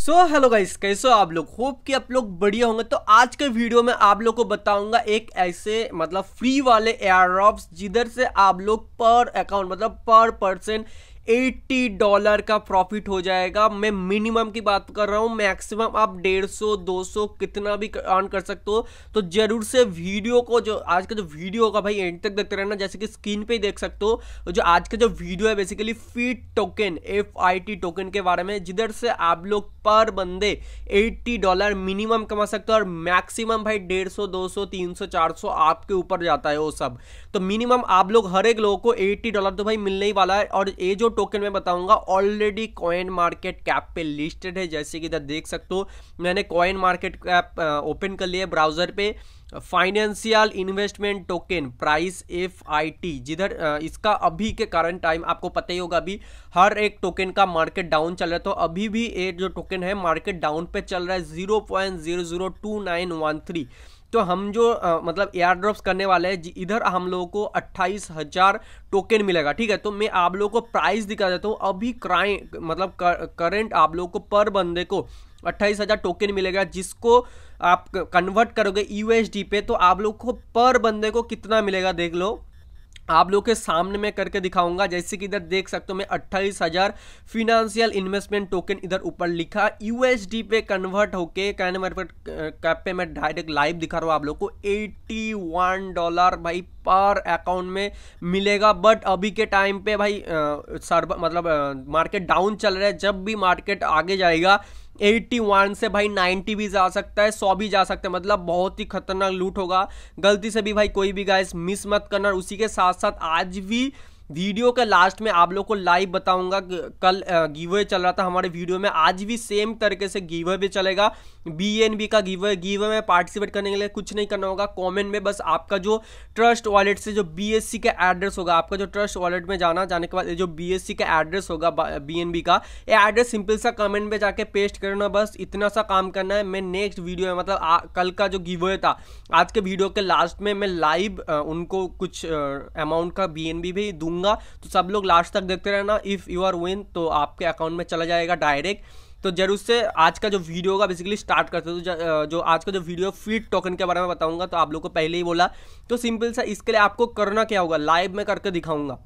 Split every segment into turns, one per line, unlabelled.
so hello guys कैसे हो आप लोग होप कि आप लोग बढ़िया होंगे तो आज के वीडियो में आप लोग को बताऊंगा एक ऐसे मतलब फ्री वाले एयर ड्रॉप्स जिधर से आप लोग पर अकाउंट मतलब पर पर्सन एट्टी डॉलर का प्रॉफिट हो जाएगा मैं मिनिमम की बात कर रहा हूँ मैक्सिमम आप डेढ़ सौ दो सौ कितना भी अर्न कर सकते हो तो जरूर से वीडियो को जो आज का जो वीडियो होगा भाई एंड तक देखते रहना जैसे कि स्क्रीन पे ही देख सकते हो जो आज का जो वीडियो है basically FIT token F I T token के बारे में जिधर से आप लोग पर बंदे एट्टी डॉलर मिनिमम कमा सकते हो और मैक्सिमम भाई डेढ़ सौ दो सौ तीन सौ चार सौ आपके ऊपर जाता है वो सब तो मिनिमम आप लोग हर एक लोगों को एट्टी डॉलर तो भाई मिलने ही वाला है और ये जो टोकन में बताऊंगा ऑलरेडी कॉइन मार्केट कैप पे लिस्टेड है जैसे कि इधर देख सकते हो मैंने कॉइन मार्केट कैप ओपन कर लिया ब्राउजर पे financial investment token price F I T जिधर इसका अभी के करंट टाइम आपको पता ही होगा अभी हर एक टोकन का मार्केट डाउन चल रहा है तो अभी भी ये जो टोकन है मार्केट डाउन पे चल रहा है zero point zero zero two nine one three तो हम जो आ, मतलब एयर ड्रॉप्स करने वाले हैं इधर हम लोगों को अट्ठाईस हज़ार टोकन मिलेगा ठीक है तो मैं आप लोगों को प्राइस दिखा देता हूँ अभी क्राइ मतलब करंट आप लोगों को पर बंदे को अट्ठाईस हज़ार टोकन मिलेगा जिसको आप कन्वर्ट करोगे यूएसडी पे तो आप लोग को पर बंदे को कितना मिलेगा देख लो आप लोग के सामने मैं करके दिखाऊंगा जैसे कि इधर देख सकते हो मैं अट्ठाईस हजार फिनेंशियल इन्वेस्टमेंट टोकन इधर ऊपर लिखा यूएसडी पे कन्वर्ट होके कैन मार्केट कैप पे मैं डायरेक्ट लाइव दिखा रहा हूँ आप लोग को 81 डॉलर भाई पर अकाउंट में मिलेगा बट अभी के टाइम पे भाई सर्व मतलब मार्केट डाउन चल रहा है जब भी मार्केट आगे जाएगा 81 से भाई 90 भी जा सकता है 100 भी जा सकता है मतलब बहुत ही खतरनाक लूट होगा गलती से भी भाई कोई भी गाइस मिस मत करना उसी के साथ साथ आज भी वीडियो के लास्ट में आप लोग को लाइव बताऊंगा कल गिवे चल रहा था हमारे वीडियो में आज भी सेम तरीके से गिवे भी चलेगा बी का गिवे गिवे में पार्टिसिपेट करने के लिए कुछ नहीं करना होगा कॉमेंट में बस आपका जो ट्रस्ट वॉलेट से जो बी का एड्रेस होगा आपका जो ट्रस्ट वॉलेट में जाना जाने के बाद जो बी का एड्रेस होगा बी का ये एड्रेस सिंपल सा कमेंट में जाके पेस्ट करना बस इतना सा काम करना है मैं नेक्स्ट वीडियो में मतलब आ, कल का जो गिवे था आज के वीडियो के लास्ट में मैं लाइव उनको कुछ अमाउंट का बी भी दूंगा दूंगा तो सब लोग लास्ट तक देखते रहना इफ़ यू आर विन तो आपके अकाउंट में चला जाएगा डायरेक्ट तो जरूर से आज का जो वीडियो होगा बेसिकली स्टार्ट करते तो जो आज का जो वीडियो फीड टोकन के बारे में बताऊंगा तो आप लोग को पहले ही बोला तो सिंपल सा इसके लिए आपको करना क्या होगा लाइव में करके दिखाऊंगा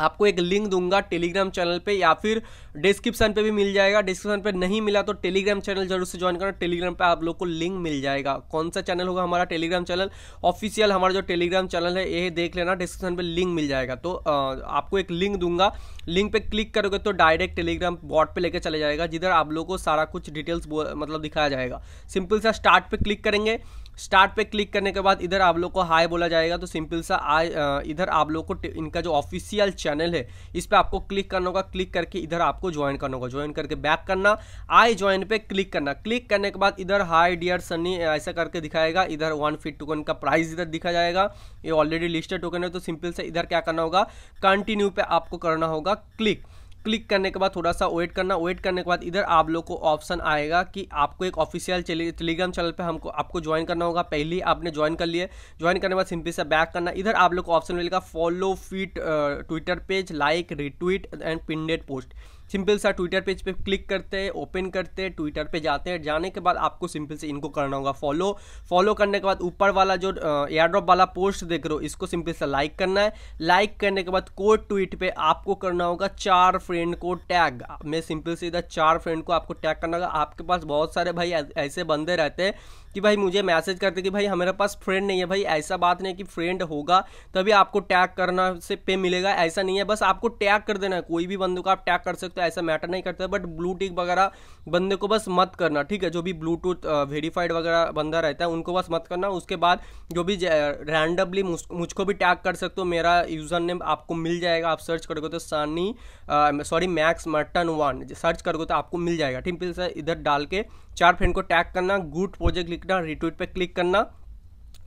आपको एक लिंक दूंगा टेलीग्राम चैनल पे या फिर डिस्क्रिप्शन पे भी मिल जाएगा डिस्क्रिप्शन पे नहीं मिला तो टेलीग्राम चैनल जरूर से ज्वाइन करना टेलीग्राम पे आप लोग को लिंक मिल जाएगा कौन सा चैनल होगा हमारा टेलीग्राम चैनल ऑफिशियल हमारा जो टेलीग्राम चैनल है ये देख लेना डिस्क्रिप्शन पर लिंक मिल जाएगा तो आपको एक लिंक दूंगा लिंक पर क्लिक करोगे तो डायरेक्ट टेलीग्राम बॉट पर लेकर चले जाएगा जिधर आप लोग को सारा कुछ डिटेल्स मतलब दिखाया जाएगा सिंपल सा स्टार्ट पर क्लिक करेंगे स्टार्ट पे क्लिक करने के बाद इधर आप लोग को हाई बोला जाएगा तो सिंपल सा आई इधर आप लोग को इनका जो ऑफिशियल चैनल है इस पर आपको क्लिक करना होगा क्लिक करके इधर आपको ज्वाइन करना होगा ज्वाइन करके बैक करना आई ज्वाइन पे क्लिक करना क्लिक करने के बाद इधर हाई डियर सनी ऐसा करके दिखाएगा इधर वन फिट टोकन का प्राइस इधर दिखा जाएगा ये ऑलरेडी लिस्टेड टोकन है तो सिंपल से इधर क्या करना होगा कंटिन्यू पे आपको करना होगा क्लिक क्लिक करने के बाद थोड़ा सा वेट करना वेट करने के बाद इधर आप लोग को ऑप्शन आएगा कि आपको एक ऑफिशियल टेलीग्राम चैनल पे हमको आपको ज्वाइन करना होगा पहले ही आपने ज्वाइन कर लिए ज्वाइन करने के बाद सिंपली से बैक करना इधर आप लोग को ऑप्शन मिलेगा follow FIT Twitter page like retweet and pinned post simple सा ट्विटर पेज पे क्लिक करते हैं ओपन करते हैं ट्विटर पे जाते हैं जाने के बाद आपको सिंपल से इनको करना होगा फॉलो फॉलो करने के बाद ऊपर वाला जो एयर ड्रॉप वाला पोस्ट देख रहे हो इसको सिंपल सा लाइक करना है लाइक करने के बाद कोड ट्वीट पे आपको करना होगा चार फ्रेंड को टैग मैं सिंपल से इधर चार फ्रेंड को आपको टैग करना होगा आपके पास बहुत सारे भाई ऐसे बंदे रहते हैं कि भाई मुझे मैसेज करते कि भाई हमारे पास फ्रेंड नहीं है भाई ऐसा बात नहीं कि फ्रेंड होगा तभी आपको टैग करना से पे मिलेगा ऐसा नहीं है बस आपको टैग कर देना है कोई भी बंदे को आप टैग कर सकते हो का ऐसा मैटर नहीं करता बट ब्लू टिक वगैरह बंदे को बस मत करना ठीक है जो भी ब्लूटूथ वेरीफाइड वगैरह बंदा रहता है उनको बस मत करना उसके बाद जो भी रैंडमली मुझको भी टैग कर सकते हो मेरा यूज़र नेम आपको मिल जाएगा आप सर्च करोगे तो सानी सॉरी मैक्स मटन वन सर्च करोगे तो आपको मिल जाएगा ठीक है इधर डाल के चार फ्रेंड को टैग करना गुड प्रोजेक्ट लिखना रिट्वीट पर क्लिक करना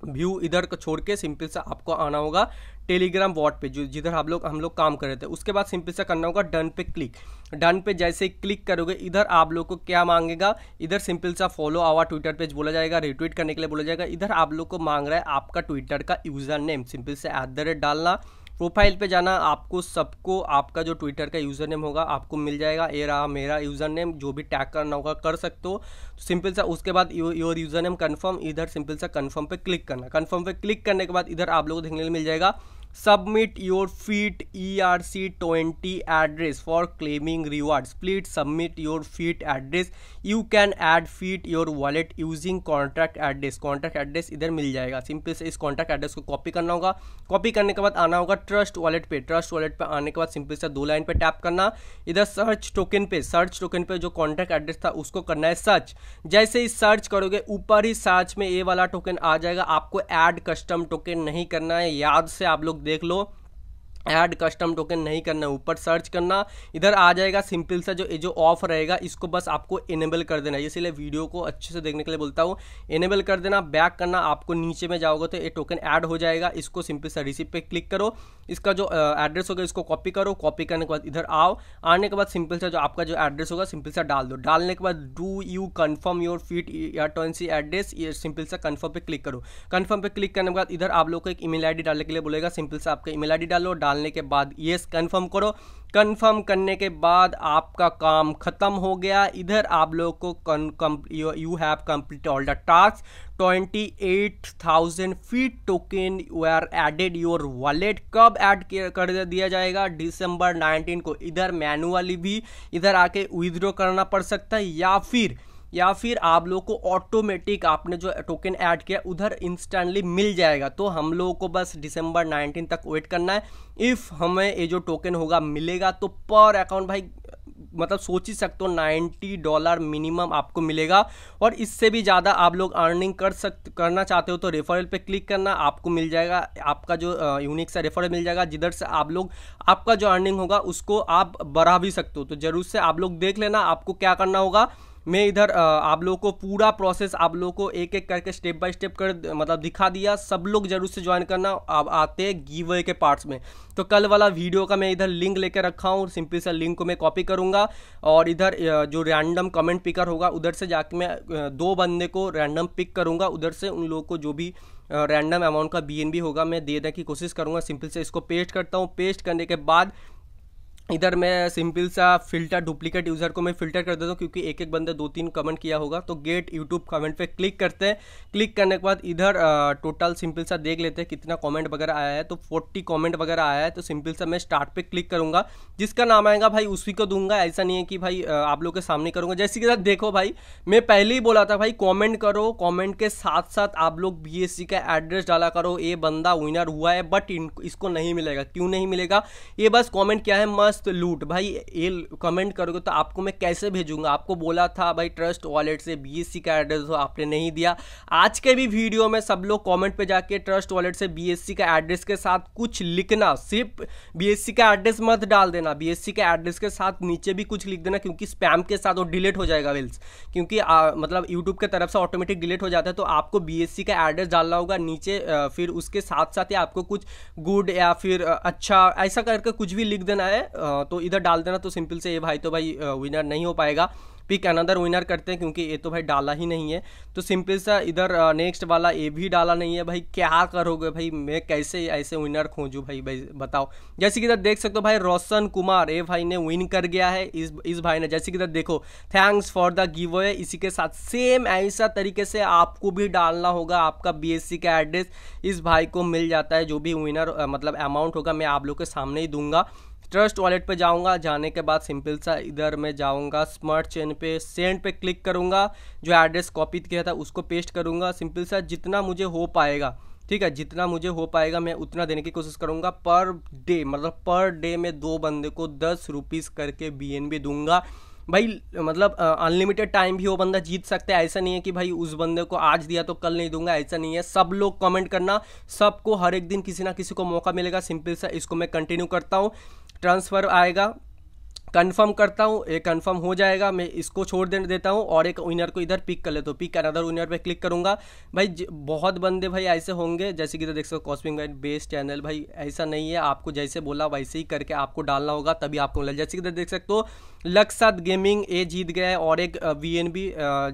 व्यू इधर को छोड़ के सिंपल सा आपको आना होगा टेलीग्राम वॉट पे जो जिधर हम लोग हम लोग काम कर रहे थे उसके बाद सिंपल सा करना होगा डन पे क्लिक डन पे जैसे क्लिक करोगे इधर आप लोग को क्या मांगेगा इधर सिंपल सा फॉलो आवा ट्विटर पेज बोला जाएगा रिट्वीट करने के लिए बोला जाएगा इधर आप लोग को मांग रहा है आपका ट्विटर का यूज़र नेम सिंपल से एट द रेट डालना प्रोफाइल पे जाना आपको सबको आपका जो ट्विटर का यूज़र नेम होगा आपको मिल जाएगा ए रहा मेरा यूज़र नेम जो भी टैग करना होगा कर सकते हो तो सिंपल सा उसके बाद योर यूज़र नेम कन्फर्म इधर सिंपल सा कन्फर्म पे क्लिक करना कन्फर्म पे क्लिक करने के बाद इधर आप लोगों को देखने को मिल जाएगा submit your FIT E R C twenty address for claiming rewards please submit your FIT address you can add FIT your wallet using contract address contract address इधर मिल जाएगा सिंपल से इस कॉन्ट्रैक्ट एड्रेस को कॉपी करना होगा copy करने के बाद आना होगा ट्रस्ट वॉलेट पे ट्रस्ट वॉलेट पे आने के बाद सिंपल से दो लाइन पे टैप करना इधर सर्च टोकन पे सर्च टोकन पे जो कॉन्ट्रैक्ट एड्रेस था उसको करना है सर्च जैसे ही सर्च करोगे ऊपर ही सर्च में ए वाला टोकन आ जाएगा आपको एड कस्टम टोकन नहीं करना है याद से आप लोग देख लो ऐड कस्टम टोकन नहीं करना है ऊपर सर्च करना इधर आ जाएगा सिंपल सा जो जो ऑफ रहेगा इसको बस आपको इनेबल कर देना है इसीलिए वीडियो को अच्छे से देखने के लिए बोलता हूँ इनेबल कर देना बैक करना आपको नीचे में जाओगे तो ये टोकन ऐड हो जाएगा इसको सिंपल सा रिसीप पे क्लिक करो इसका जो एड्रेस होगा इसको कॉपी करो कॉपी करने के बाद इधर आओ आने के बाद सिंपल सा जो आपका जो एड्रेस होगा सिंपल सा डाल दो डालने के बाद do you confirm your FIT या सी एड्रेस ये सिंपल सा कन्फर्म पर क्लिक करो कन्फर्म पर क्लिक करने के बाद इधर आप लोग को एक ईमेल आई डालने के लिए बोलेगा सिंपल सा आपका ईमेल आई डालो डाल डालने के बाद येस कन्फर्म करो कंफर्म करने के बाद आपका काम खत्म हो गया इधर आप लोग को you have complete all the task 28,000 FIT token were added your wallet कब ऐड कर दिया जाएगा दिसंबर 19 को इधर मैनुअली भी इधर आके विदड्रॉ करना पड़ सकता है या फिर या फिर आप लोग को ऑटोमेटिक आपने जो टोकन ऐड किया उधर इंस्टेंटली मिल जाएगा तो हम लोगों को बस दिसंबर 19 तक वेट करना है इफ़ हमें ये जो टोकन होगा मिलेगा तो पर अकाउंट भाई मतलब सोच ही सकते हो 90 डॉलर मिनिमम आपको मिलेगा और इससे भी ज़्यादा आप लोग अर्निंग कर सक करना चाहते हो तो रेफरल पे क्लिक करना आपको मिल जाएगा आपका जो यूनिक सा रेफरल मिल जाएगा जिधर से आप लोग आपका जो अर्निंग होगा उसको आप बढ़ा भी सकते हो तो ज़रूर से आप लोग देख लेना आपको क्या करना होगा मैं इधर आप लोगों को पूरा प्रोसेस आप लोगों को एक एक करके स्टेप बाय स्टेप कर मतलब दिखा दिया सब लोग जरूर से ज्वाइन करना अब आते हैं गीवे के पार्ट्स में तो कल वाला वीडियो का मैं इधर लिंक लेकर रखा हूँ सिंपल सा लिंक को मैं कॉपी करूँगा और इधर जो रैंडम कमेंट पिकर होगा उधर से जाके मैं दो बंदे को रैंडम पिक करूँगा उधर से उन लोगों को जो भी रैंडम अमाउंट का बी होगा मैं देने की कोशिश करूँगा सिंपल से इसको पेस्ट करता हूँ पेस्ट करने के बाद इधर मैं सिंपल सा फिल्टर डुप्लीकेट यूज़र को मैं फिल्टर कर देता हूँ क्योंकि एक एक बंदा दो तीन कमेंट किया होगा तो गेट यूट्यूब कमेंट पे क्लिक करते हैं क्लिक करने के बाद इधर टोटल सिंपल सा देख लेते हैं कितना कमेंट वगैरह आया है तो फोर्टी कमेंट वगैरह आया है तो सिंपल सा मैं स्टार्ट पे क्लिक करूँगा जिसका नाम आएगा भाई उसी को दूंगा ऐसा नहीं है कि भाई आप लोग के सामने करूँगा जैसे कि देखो भाई मैं पहले ही बोला था भाई कॉमेंट करो कॉमेंट के साथ साथ आप लोग बी का एड्रेस डाला करो ये बंदा विनर हुआ है बट इसको नहीं मिलेगा क्यों नहीं मिलेगा ये बस कॉमेंट क्या है मस्त मस्त लूट भाई ये कमेंट करोगे तो आपको मैं कैसे भेजूंगा आपको बोला था भाई ट्रस्ट वॉलेट से बीएससी का एड्रेस आपने नहीं दिया आज के भी वीडियो में सब लोग कमेंट पे जाके ट्रस्ट वॉलेट से बीएससी का एड्रेस के साथ कुछ लिखना सिर्फ बीएससी का एड्रेस मत डाल देना बीएससी के एड्रेस के साथ नीचे भी कुछ लिख देना क्योंकि स्पैम के साथ वो डिलीट हो जाएगा विल्स क्योंकि आ, मतलब यूट्यूब की तरफ से ऑटोमेटिक डिलीट हो जाता है तो आपको बीएससी का एड्रेस डालना होगा नीचे फिर उसके साथ साथ ही आपको कुछ गुड या फिर अच्छा ऐसा करके कुछ भी लिख देना है तो इधर डाल देना तो सिंपल से ये भाई तो भाई विनर नहीं हो पाएगा पिक अनदर विनर करते हैं क्योंकि ये तो भाई डाला ही नहीं है तो सिंपल सा इधर नेक्स्ट वाला ये भी डाला नहीं है भाई क्या करोगे भाई मैं कैसे ऐसे विनर खोजूँ भाई भाई बताओ जैसे कि इधर देख सकते हो भाई रोशन कुमार ए भाई ने विन कर गया है इस इस भाई ने जैसे कि इधर देखो thanks for the giveaway इसी के साथ सेम ऐसा तरीके से आपको भी डालना होगा आपका बी का एड्रेस इस भाई को मिल जाता है जो भी विनर मतलब अमाउंट होगा मैं आप लोग के सामने ही दूंगा ट्रस्ट वॉलेट पे जाऊंगा जाने के बाद सिंपल सा इधर मैं जाऊंगा स्मार्ट चेन पे सेंड पे क्लिक करूँगा जो एड्रेस कॉपी किया था उसको पेस्ट करूँगा सिंपल सा जितना मुझे हो पाएगा ठीक है जितना मुझे हो पाएगा मैं उतना देने की कोशिश करूँगा पर डे मतलब पर डे में दो बंदे को दस रुपीज़ करके बी एन बी दूंगा भाई मतलब अनलिमिटेड टाइम भी वो बंदा जीत सकता है ऐसा नहीं है कि भाई उस बंदे को आज दिया तो कल नहीं दूंगा ऐसा नहीं है सब लोग कमेंट करना सबको हर एक दिन किसी ना किसी को मौका मिलेगा सिंपल सा इसको मैं कंटिन्यू करता हूँ ट्रांसफ़र आएगा कंफर्म करता हूँ ये कंफर्म हो जाएगा मैं इसको छोड़ देने देता हूँ और एक विनर को इधर पिक कर लेता हूँ पिक कर अदर विनर पे क्लिक करूँगा भाई बहुत बंदे भाई ऐसे होंगे जैसे कि तो देख सकते हो कॉस्मिंग गाइड बेस चैनल भाई ऐसा नहीं है आपको जैसे बोला वैसे ही करके आपको डालना होगा तभी आपको जाए जैसे कि तो देख सकते हो लकसद गेमिंग ये जीत गया है और एक वी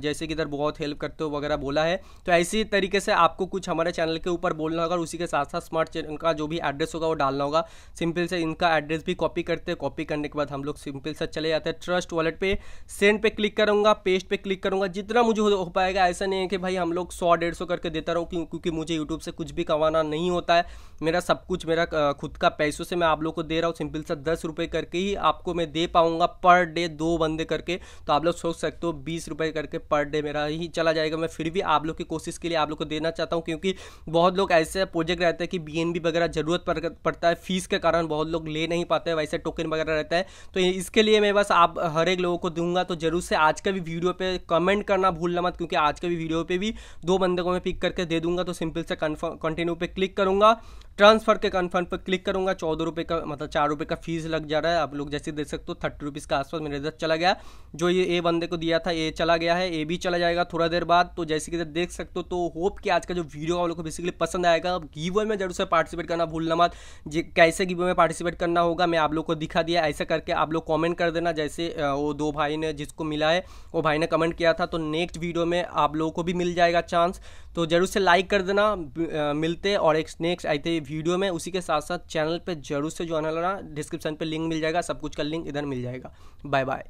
जैसे कि इधर बहुत हेल्प करते हो वगैरह बोला है तो ऐसी तरीके से आपको कुछ हमारे चैनल के ऊपर बोलना होगा और उसी के साथ साथ स्मार्ट चैनल का जो भी एड्रेस होगा वो डालना होगा सिंपल से इनका एड्रेस भी कॉपी करते हैं कॉपी करने के बाद हम लोग सिंपल से चले जाते हैं ट्रस्ट वॉलेट पर सेंड पर क्लिक करूँगा पेस्ट पर क्लिक करूँगा जितना मुझे हो पाएगा ऐसा नहीं है कि भाई हम लोग सौ डेढ़ सौ करके देता रहूँ क्योंकि मुझे यूट्यूब से कुछ भी कमाना नहीं होता है मेरा सब कुछ मेरा खुद का पैसों से मैं आप लोग को दे रहा हूँ सिंपल सा दस रुपये करके ही आपको मैं दे पाऊँगा पर पर डे दो बंदे करके तो आप लोग सोच सकते हो बीस रुपये करके पर डे मेरा ही चला जाएगा मैं फिर भी आप लोग की कोशिश के लिए आप लोग को देना चाहता हूँ क्योंकि बहुत लोग ऐसे प्रोजेक्ट रहते हैं कि बी वगैरह ज़रूरत पड़ता है फीस के कारण बहुत लोग ले नहीं पाते हैं वैसे टोकन वगैरह रहता है तो इसके लिए मैं बस आप हर एक लोगों को दूंगा तो जरूर से आज का भी वीडियो पर कमेंट करना भूलना मत क्योंकि आज के भी वीडियो पर भी दो बंदे को मैं पिक करके दे दूंगा तो सिंपल से कंटिन्यू पर क्लिक करूंगा ट्रांसफ़र के कन्फर्म पर क्लिक करूँगा चौदह रुपये का मतलब चार रुपये का फीस लग जा रहा है आप लोग जैसे देख सकते हो थर्टी रुपीज़ के आसपास मेरे रिजल्ट चला गया जो ये ए बंदे को दिया था ए चला गया है ए भी चला जाएगा थोड़ा देर बाद तो जैसे कि देख सकते हो तो होप कि आज का जो वीडियो आप लोग को बेसिकली पसंद आएगा अब गीवे में जरूर से पार्टिसिपेट करना भूलना मत कैसे गीवे में पार्टिसिपेट करना होगा मैं आप लोग को दिखा दिया ऐसा करके आप लोग कॉमेंट कर देना जैसे वो दो भाई ने जिसको मिला है वो भाई ने कमेंट किया था तो नेक्स्ट वीडियो में आप लोगों को भी मिल जाएगा चांस तो जरूर से लाइक कर देना मिलते और एक नेक्स्ट आई थी वीडियो में उसी के साथ साथ चैनल पर जरूर से ज्वाइन होना डिस्क्रिप्शन पर लिंक मिल जाएगा सब कुछ का लिंक इधर मिल जाएगा बाय बाय